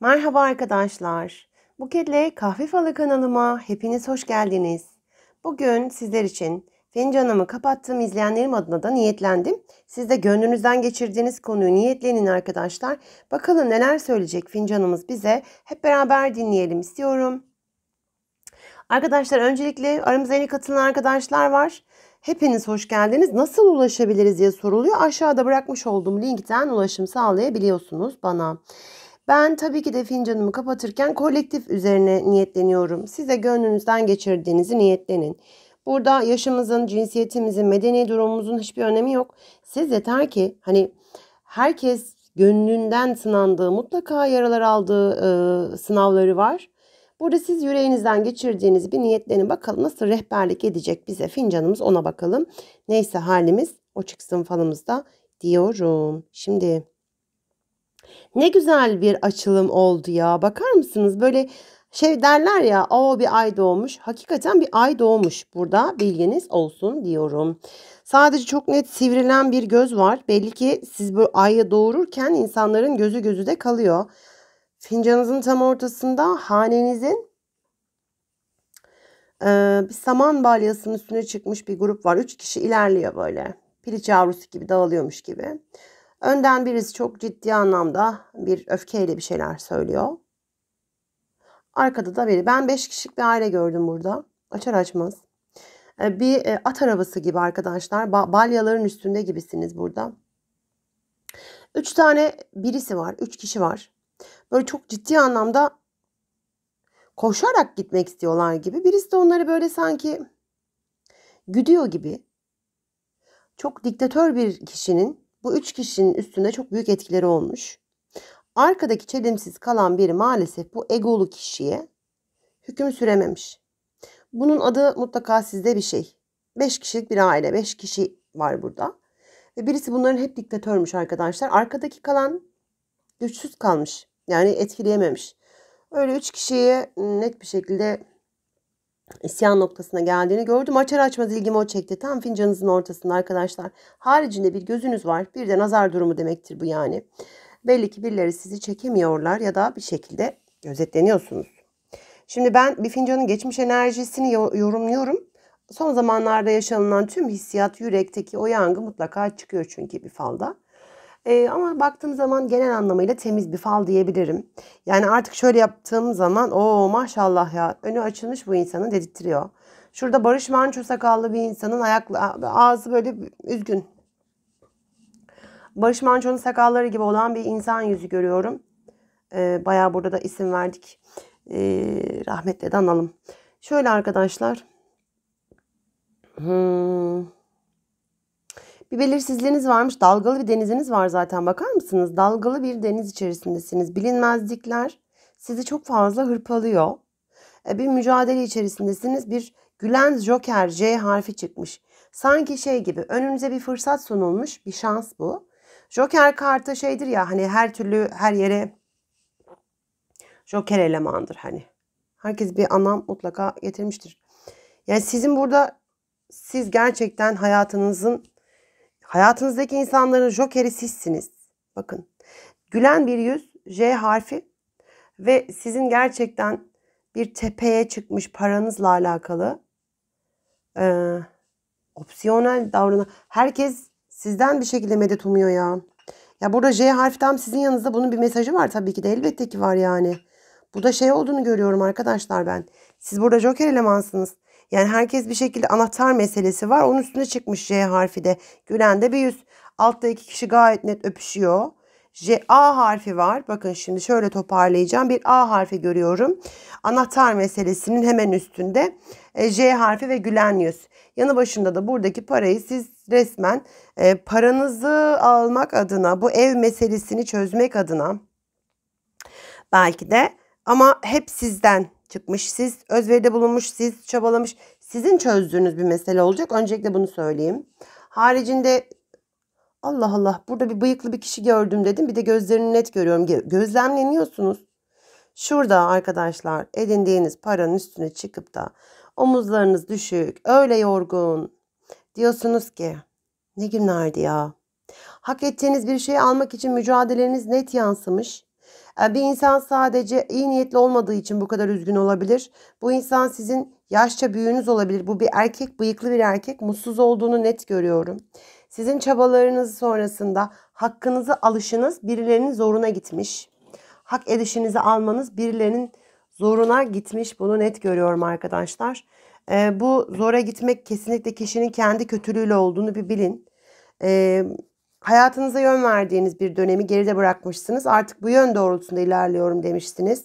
Merhaba arkadaşlar. Buketle Kahve Falı kanalıma hepiniz hoş geldiniz. Bugün sizler için fincanımı kapattım izleyenlerim adına da niyetlendim. Siz de gönlünüzden geçirdiğiniz konuyu niyetlenin arkadaşlar. Bakalım neler söyleyecek fincanımız bize. Hep beraber dinleyelim istiyorum. Arkadaşlar öncelikle aramıza yeni katılan arkadaşlar var. Hepiniz hoş geldiniz. Nasıl ulaşabiliriz diye soruluyor. Aşağıda bırakmış olduğum linkten ulaşım sağlayabiliyorsunuz bana. Ben tabii ki de fincanımı kapatırken kolektif üzerine niyetleniyorum. Size gönlünüzden geçirdiğinizi niyetlenin. Burada yaşımızın, cinsiyetimizin, medeni durumumuzun hiçbir önemi yok. Siz yeter ki hani herkes gönlünden sınandığı, mutlaka yaralar aldığı e, sınavları var. Burada siz yüreğinizden geçirdiğiniz bir niyetlerin bakalım nasıl rehberlik edecek bize fincanımız ona bakalım. Neyse halimiz o çıksın falımızda diyorum. Şimdi ne güzel bir açılım oldu ya. Bakar mısınız böyle şey derler ya o bir ay doğmuş. Hakikaten bir ay doğmuş burada bilginiz olsun diyorum. Sadece çok net sivrilen bir göz var. Belli ki siz bu ayı doğururken insanların gözü gözü de kalıyor. Fincanınızın tam ortasında hanenizin e, bir saman balyasının üstüne çıkmış bir grup var. Üç kişi ilerliyor böyle. Piliç yavrusu gibi dağılıyormuş gibi. Önden birisi çok ciddi anlamda bir öfkeyle bir şeyler söylüyor. Arkada da biri. Ben 5 kişilik bir aile gördüm burada. Açar açmaz. E, bir e, at arabası gibi arkadaşlar. Balyaların üstünde gibisiniz burada. 3 tane birisi var. 3 kişi var. Böyle çok ciddi anlamda koşarak gitmek istiyorlar gibi. Birisi de onları böyle sanki güdüyor gibi. Çok diktatör bir kişinin bu üç kişinin üstünde çok büyük etkileri olmuş. Arkadaki çelimsiz kalan biri maalesef bu egolu kişiye hüküm sürememiş. Bunun adı mutlaka sizde bir şey. Beş kişilik bir aile, beş kişi var burada. Ve birisi bunların hep diktatörmüş arkadaşlar. Arkadaki kalan güçsüz kalmış. Yani etkileyememiş. Öyle üç kişiye net bir şekilde isyan noktasına geldiğini gördüm. Açar açmaz ilgimi o çekti. Tam fincanınızın ortasında arkadaşlar. Haricinde bir gözünüz var. Bir de nazar durumu demektir bu yani. Belli ki birileri sizi çekemiyorlar ya da bir şekilde gözetleniyorsunuz. Şimdi ben bir fincanın geçmiş enerjisini yorumluyorum. Son zamanlarda yaşanılan tüm hissiyat yürekteki o yangı mutlaka çıkıyor çünkü bir falda. E, ama baktığım zaman genel anlamıyla temiz bir fal diyebilirim. Yani artık şöyle yaptığım zaman o maşallah ya önü açılmış bu insanı dedirtiyor. Şurada Barış Manço sakallı bir insanın ayakla ağzı böyle üzgün. Barış Manço'nun sakalları gibi olan bir insan yüzü görüyorum. E, bayağı burada da isim verdik. E, rahmetle de analım. Şöyle arkadaşlar. Hmm. Bir belirsizliğiniz varmış. Dalgalı bir deniziniz var zaten bakar mısınız? Dalgalı bir deniz içerisindesiniz. Bilinmezlikler sizi çok fazla hırpalıyor. E, bir mücadele içerisindesiniz. Bir gülen joker C harfi çıkmış. Sanki şey gibi önümüze bir fırsat sunulmuş. Bir şans bu. Joker kartı şeydir ya hani her türlü her yere joker elemandır hani. Herkes bir anlam mutlaka getirmiştir. Yani sizin burada siz gerçekten hayatınızın Hayatınızdaki insanların jokeri sizsiniz. Bakın. Gülen bir yüz, J harfi ve sizin gerçekten bir tepeye çıkmış paranızla alakalı e, opsiyonel davranan herkes sizden bir şekilde medet umuyor ya. Ya burada J harfi tam sizin yanınızda bunun bir mesajı var tabii ki de elbette ki var yani. Bu da şey olduğunu görüyorum arkadaşlar ben. Siz burada joker elemansınız. Yani herkes bir şekilde anahtar meselesi var. Onun üstüne çıkmış J harfi de. Gülen de bir yüz. Altta iki kişi gayet net öpüşüyor. J, A harfi var. Bakın şimdi şöyle toparlayacağım. Bir A harfi görüyorum. Anahtar meselesinin hemen üstünde e, J harfi ve gülen yüz. Yanı başında da buradaki parayı siz resmen e, paranızı almak adına bu ev meselesini çözmek adına belki de ama hep sizden çıkmış. Siz özveride bulunmuş, siz çabalamış, sizin çözdüğünüz bir mesele olacak. Öncelikle bunu söyleyeyim. Haricinde Allah Allah burada bir bıyıklı bir kişi gördüm dedim. Bir de gözlerini net görüyorum. Gözlemleniyorsunuz. Şurada arkadaşlar edindiğiniz paranın üstüne çıkıp da omuzlarınız düşük, öyle yorgun. Diyorsunuz ki ne günlerdi ya. Hak ettiğiniz bir şeyi almak için mücadeleniz net yansımış. Ee, bir insan sadece iyi niyetli olmadığı için bu kadar üzgün olabilir. Bu insan sizin yaşça büyüğünüz olabilir. Bu bir erkek, bıyıklı bir erkek. Mutsuz olduğunu net görüyorum. Sizin çabalarınız sonrasında hakkınızı alışınız birilerinin zoruna gitmiş. Hak edişinizi almanız birilerinin zoruna gitmiş. Bunu net görüyorum arkadaşlar. E, bu zora gitmek kesinlikle kişinin kendi kötülüğüyle olduğunu bir bilin. E, Hayatınıza yön verdiğiniz bir dönemi geride bırakmışsınız. Artık bu yön doğrultusunda ilerliyorum demiştiniz.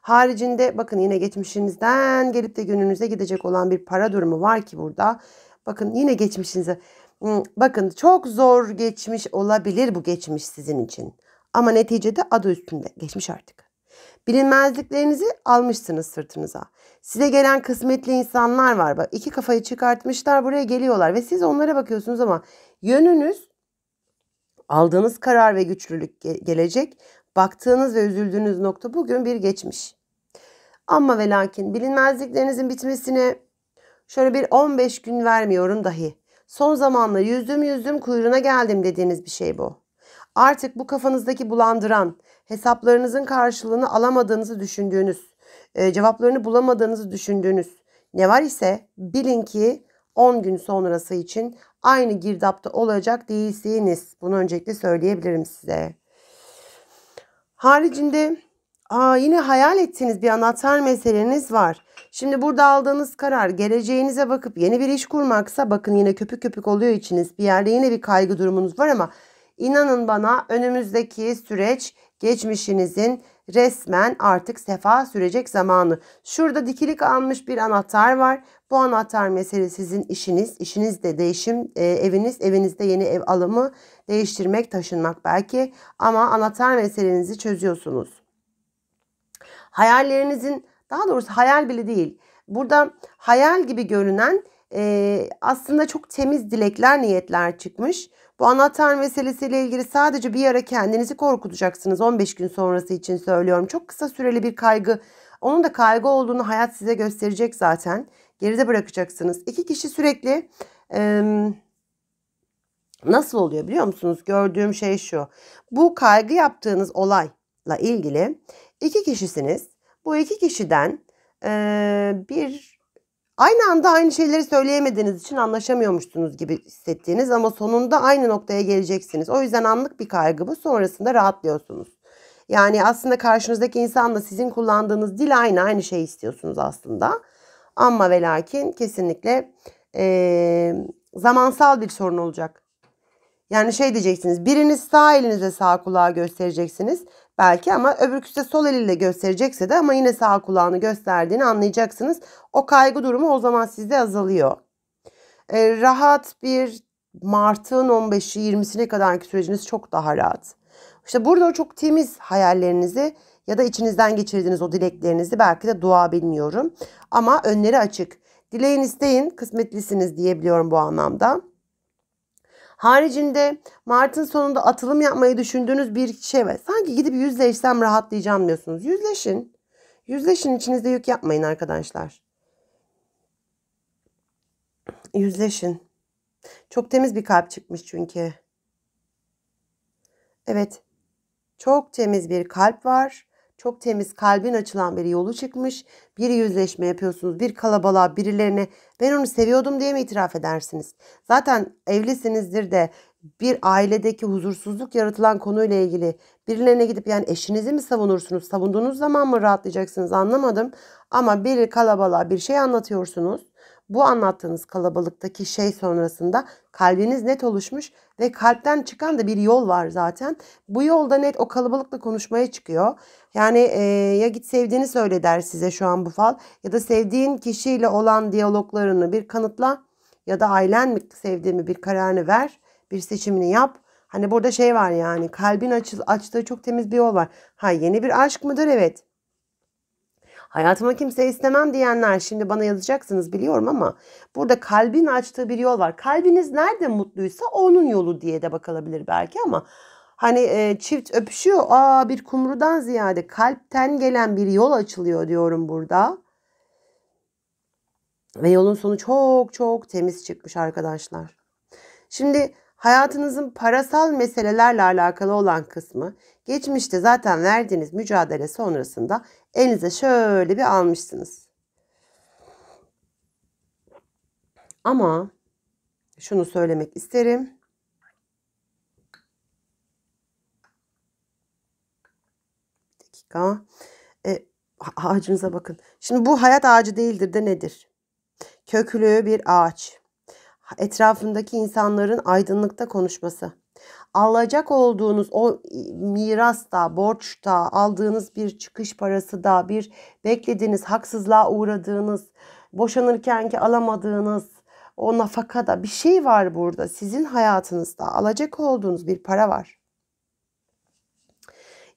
Haricinde bakın yine geçmişinizden gelip de gününüze gidecek olan bir para durumu var ki burada. Bakın yine geçmişinize hmm, bakın çok zor geçmiş olabilir bu geçmiş sizin için. Ama neticede adı üstünde geçmiş artık. Bilinmezliklerinizi almışsınız sırtınıza. Size gelen kısmetli insanlar var. Bak iki kafayı çıkartmışlar buraya geliyorlar ve siz onlara bakıyorsunuz ama yönünüz Aldığınız karar ve güçlülük gelecek. Baktığınız ve üzüldüğünüz nokta bugün bir geçmiş. Ama ve lakin bilinmezliklerinizin bitmesine şöyle bir 15 gün vermiyorum dahi. Son zamanla yüzdüm yüzdüm kuyruğuna geldim dediğiniz bir şey bu. Artık bu kafanızdaki bulandıran, hesaplarınızın karşılığını alamadığınızı düşündüğünüz, e, cevaplarını bulamadığınızı düşündüğünüz ne var ise bilin ki 10 gün sonrası için aynı girdapta olacak değilsiniz. Bunu öncelikle söyleyebilirim size. Haricinde aa, yine hayal ettiğiniz bir anahtar meseleniz var. Şimdi burada aldığınız karar geleceğinize bakıp yeni bir iş kurmaksa bakın yine köpük köpük oluyor içiniz. Bir yerde yine bir kaygı durumunuz var ama inanın bana önümüzdeki süreç geçmişinizin resmen artık sefa sürecek zamanı. Şurada dikilik almış bir anahtar var. Bu anahtar mesele sizin işiniz. İşiniz de değişim, e, eviniz, evinizde yeni ev alımı, değiştirmek, taşınmak belki ama anahtar meselenizi çözüyorsunuz. Hayallerinizin daha doğrusu hayal bile değil. Burada hayal gibi görünen e, aslında çok temiz dilekler, niyetler çıkmış. Bu anahtar meselesiyle ilgili sadece bir ara kendinizi korkutacaksınız. 15 gün sonrası için söylüyorum. Çok kısa süreli bir kaygı. Onun da kaygı olduğunu hayat size gösterecek zaten. Geride bırakacaksınız. İki kişi sürekli e, nasıl oluyor biliyor musunuz? Gördüğüm şey şu. Bu kaygı yaptığınız olayla ilgili iki kişisiniz. Bu iki kişiden e, bir Aynı anda aynı şeyleri söyleyemediğiniz için anlaşamıyormuşsunuz gibi hissettiğiniz ama sonunda aynı noktaya geleceksiniz. O yüzden anlık bir kaygı bu sonrasında rahatlıyorsunuz. Yani aslında karşınızdaki insanla sizin kullandığınız dil aynı aynı şey istiyorsunuz aslında. Ama ve lakin kesinlikle e, zamansal bir sorun olacak. Yani şey diyeceksiniz biriniz sağ elinizle sağ kulağı göstereceksiniz belki ama öbürküsü de sol eliyle gösterecekse de ama yine sağ kulağını gösterdiğini anlayacaksınız. O kaygı durumu o zaman sizde azalıyor. Ee, rahat bir Mart'ın 15'i 20'sine kadarki süreciniz çok daha rahat. İşte burada çok temiz hayallerinizi ya da içinizden geçirdiğiniz o dileklerinizi belki de dua bilmiyorum. Ama önleri açık. Dileyin isteyin kısmetlisiniz diyebiliyorum bu anlamda. Haricinde Mart'ın sonunda atılım yapmayı düşündüğünüz bir şey var. Sanki gidip yüzleşsem rahatlayacağım diyorsunuz. Yüzleşin. Yüzleşin içinizde yük yapmayın arkadaşlar. Yüzleşin. Çok temiz bir kalp çıkmış çünkü. Evet. Çok temiz bir kalp var. Çok temiz kalbin açılan bir yolu çıkmış. Bir yüzleşme yapıyorsunuz. Bir kalabalığa birilerine ben onu seviyordum diye mi itiraf edersiniz? Zaten evlisinizdir de bir ailedeki huzursuzluk yaratılan konuyla ilgili birilerine gidip yani eşinizi mi savunursunuz? Savunduğunuz zaman mı rahatlayacaksınız anlamadım. Ama bir kalabalığa bir şey anlatıyorsunuz. Bu anlattığınız kalabalıktaki şey sonrasında kalbiniz net oluşmuş ve kalpten çıkan da bir yol var zaten. Bu yolda net o kalabalıkla konuşmaya çıkıyor. Yani e, ya git sevdiğini söyle der size şu an bu fal ya da sevdiğin kişiyle olan diyaloglarını bir kanıtla ya da ailen mi sevdiğimi bir kararını ver, bir seçimini yap. Hani burada şey var yani kalbin açı, açtığı çok temiz bir yol var. Ha yeni bir aşk mıdır? Evet. Hayatıma kimse istemem diyenler şimdi bana yazacaksınız biliyorum ama burada kalbin açtığı bir yol var. Kalbiniz nerede mutluysa onun yolu diye de bakılabilir belki ama hani e, çift öpüşüyor. Aa bir kumrudan ziyade kalpten gelen bir yol açılıyor diyorum burada. Ve yolun sonu çok çok temiz çıkmış arkadaşlar. Şimdi Hayatınızın parasal meselelerle alakalı olan kısmı geçmişte zaten verdiğiniz mücadele sonrasında elinize şöyle bir almışsınız. Ama şunu söylemek isterim. Bir dakika. E, ağacınıza bakın. Şimdi bu hayat ağacı değildir de nedir? Köklü bir ağaç etrafındaki insanların aydınlıkta konuşması. Alacak olduğunuz o miras da, borç da, aldığınız bir çıkış parası da, bir beklediğiniz, haksızlığa uğradığınız, boşanırken ki alamadığınız o nafaka da bir şey var burada. Sizin hayatınızda alacak olduğunuz bir para var.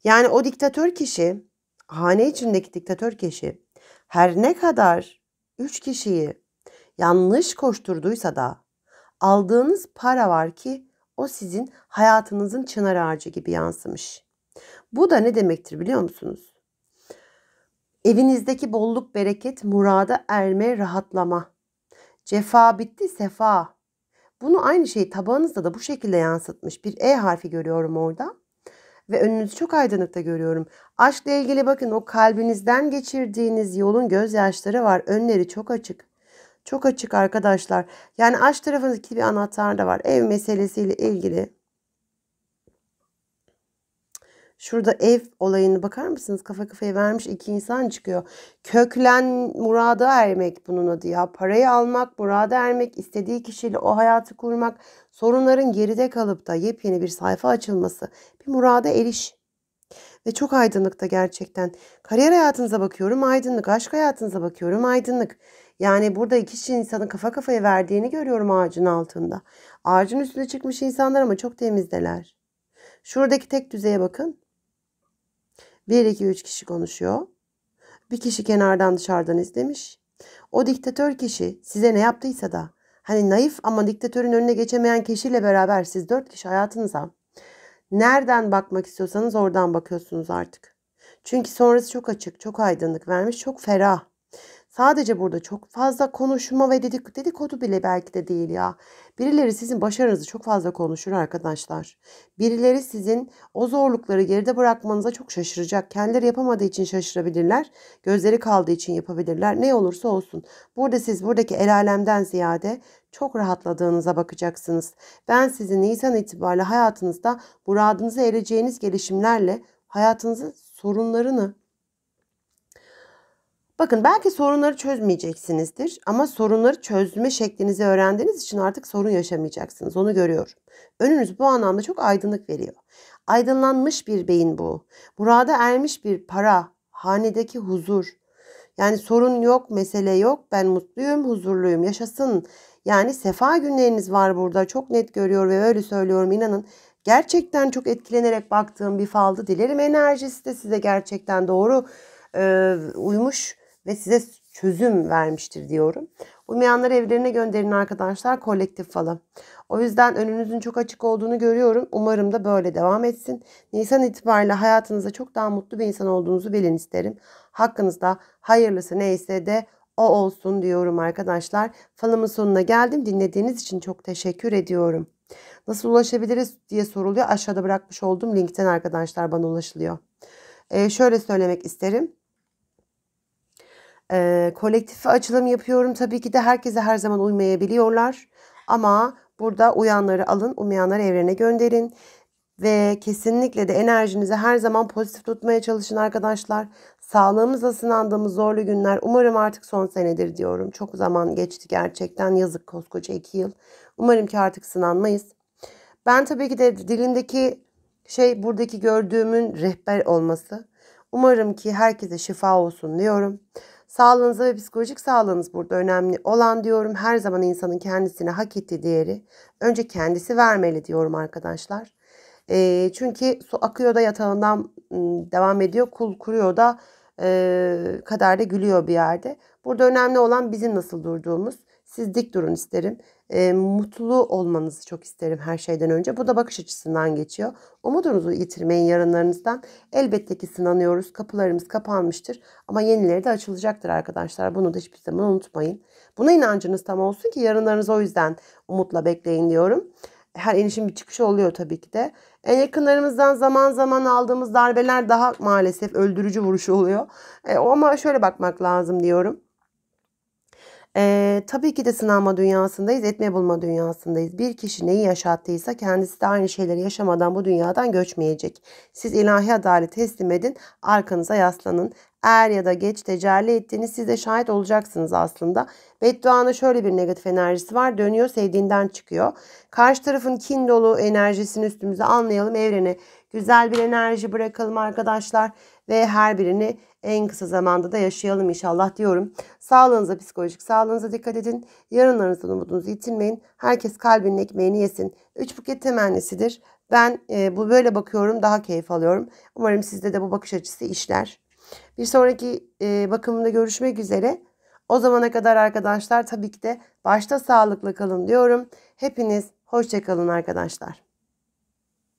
Yani o diktatör kişi, hane içindeki diktatör kişi her ne kadar üç kişiyi yanlış koşturduysa da aldığınız para var ki o sizin hayatınızın çınar ağacı gibi yansımış. Bu da ne demektir biliyor musunuz? Evinizdeki bolluk, bereket, murada erme, rahatlama. Cefa bitti, sefa. Bunu aynı şeyi tabağınızda da bu şekilde yansıtmış. Bir E harfi görüyorum orada. Ve önünüzü çok aydınlıkta görüyorum. Aşkla ilgili bakın o kalbinizden geçirdiğiniz yolun gözyaşları var. Önleri çok açık. Çok açık arkadaşlar. Yani aç tarafındaki bir anahtar da var. Ev meselesiyle ilgili. Şurada ev olayını bakar mısınız? Kafa kafaya vermiş iki insan çıkıyor. Köklen murada ermek bunun adı ya. Parayı almak, murada ermek, istediği kişiyle o hayatı kurmak, sorunların geride kalıp da yepyeni bir sayfa açılması. Bir murada eriş. Ve çok aydınlıkta gerçekten. Kariyer hayatınıza bakıyorum aydınlık, aşk hayatınıza bakıyorum aydınlık. Yani burada iki insanın kafa kafaya verdiğini görüyorum ağacın altında. Ağacın üstüne çıkmış insanlar ama çok temizdeler. Şuradaki tek düzeye bakın. 1 2 3 kişi konuşuyor. Bir kişi kenardan dışarıdan izlemiş. O diktatör kişi size ne yaptıysa da hani naif ama diktatörün önüne geçemeyen kişiyle beraber siz dört kişi hayatınıza nereden bakmak istiyorsanız oradan bakıyorsunuz artık. Çünkü sonrası çok açık, çok aydınlık vermiş, çok ferah. Sadece burada çok fazla konuşma ve dedik, dedikodu bile belki de değil ya. Birileri sizin başarınızı çok fazla konuşur arkadaşlar. Birileri sizin o zorlukları geride bırakmanıza çok şaşıracak. Kendileri yapamadığı için şaşırabilirler. Gözleri kaldığı için yapabilirler. Ne olursa olsun. Burada siz buradaki el alemden ziyade çok rahatladığınıza bakacaksınız. Ben sizin Nisan itibariyle hayatınızda muradınıza ereceğiniz gelişimlerle hayatınızın sorunlarını Bakın belki sorunları çözmeyeceksinizdir ama sorunları çözme şeklinizi öğrendiğiniz için artık sorun yaşamayacaksınız. Onu görüyorum. Önünüz bu anlamda çok aydınlık veriyor. Aydınlanmış bir beyin bu. Murada ermiş bir para, hanedeki huzur. Yani sorun yok, mesele yok. Ben mutluyum, huzurluyum. Yaşasın. Yani sefa günleriniz var burada. Çok net görüyor ve öyle söylüyorum inanın. Gerçekten çok etkilenerek baktığım bir faldı. Dilerim enerjisi de size gerçekten doğru uymuş ve size çözüm vermiştir diyorum. Uymayanları evlerine gönderin arkadaşlar kolektif falan. O yüzden önünüzün çok açık olduğunu görüyorum. Umarım da böyle devam etsin. Nisan itibariyle hayatınızda çok daha mutlu bir insan olduğunuzu bilin isterim. Hakkınızda hayırlısı neyse de o olsun diyorum arkadaşlar. Falımın sonuna geldim. Dinlediğiniz için çok teşekkür ediyorum. Nasıl ulaşabiliriz diye soruluyor. Aşağıda bırakmış olduğum linkten arkadaşlar bana ulaşılıyor. Ee, şöyle söylemek isterim. E, kolektif açılım yapıyorum. Tabii ki de herkese her zaman uymayabiliyorlar. Ama burada uyanları alın, uymayanları evrene gönderin. Ve kesinlikle de enerjinizi her zaman pozitif tutmaya çalışın arkadaşlar. Sağlığımızla sınandığımız zorlu günler umarım artık son senedir diyorum. Çok zaman geçti gerçekten yazık koskoca iki yıl. Umarım ki artık sınanmayız. Ben tabii ki de dilimdeki şey buradaki gördüğümün rehber olması. Umarım ki herkese şifa olsun diyorum. Sağlığınıza ve psikolojik sağlığınız burada önemli olan diyorum. Her zaman insanın kendisine hak ettiği değeri önce kendisi vermeli diyorum arkadaşlar. E, çünkü su akıyor da yatağından devam ediyor. Kul kuruyor da e, kader gülüyor bir yerde. Burada önemli olan bizim nasıl durduğumuz. Siz dik durun isterim. E, mutlu olmanızı çok isterim her şeyden önce. Bu da bakış açısından geçiyor. Umudunuzu yitirmeyin yarınlarınızdan. Elbette ki sınanıyoruz. Kapılarımız kapanmıştır. Ama yenileri de açılacaktır arkadaşlar. Bunu da hiçbir zaman unutmayın. Buna inancınız tam olsun ki yarınlarınızı o yüzden umutla bekleyin diyorum her inişin bir çıkışı oluyor tabii ki de. En yakınlarımızdan zaman zaman aldığımız darbeler daha maalesef öldürücü vuruşu oluyor. E, ama şöyle bakmak lazım diyorum. Ee, tabii ki de sınama dünyasındayız, etme bulma dünyasındayız. Bir kişi neyi yaşattıysa kendisi de aynı şeyleri yaşamadan bu dünyadan göçmeyecek. Siz ilahi adalet teslim edin, arkanıza yaslanın. Er ya da geç tecelli ettiğini siz de şahit olacaksınız aslında. Bedduanın şöyle bir negatif enerjisi var. Dönüyor sevdiğinden çıkıyor. Karşı tarafın kin dolu enerjisini üstümüze anlayalım. Evrene Güzel bir enerji bırakalım arkadaşlar ve her birini en kısa zamanda da yaşayalım inşallah diyorum. Sağlığınıza, psikolojik sağlığınıza dikkat edin. Yarınlarınızdan umudunuzu yitirmeyin. Herkes kalbinin ekmeğini yesin. Üç buket temennisidir. Ben e, bu böyle bakıyorum daha keyif alıyorum. Umarım sizde de bu bakış açısı işler. Bir sonraki e, bakımda görüşmek üzere. O zamana kadar arkadaşlar tabii ki de başta sağlıklı kalın diyorum. Hepiniz hoşçakalın arkadaşlar.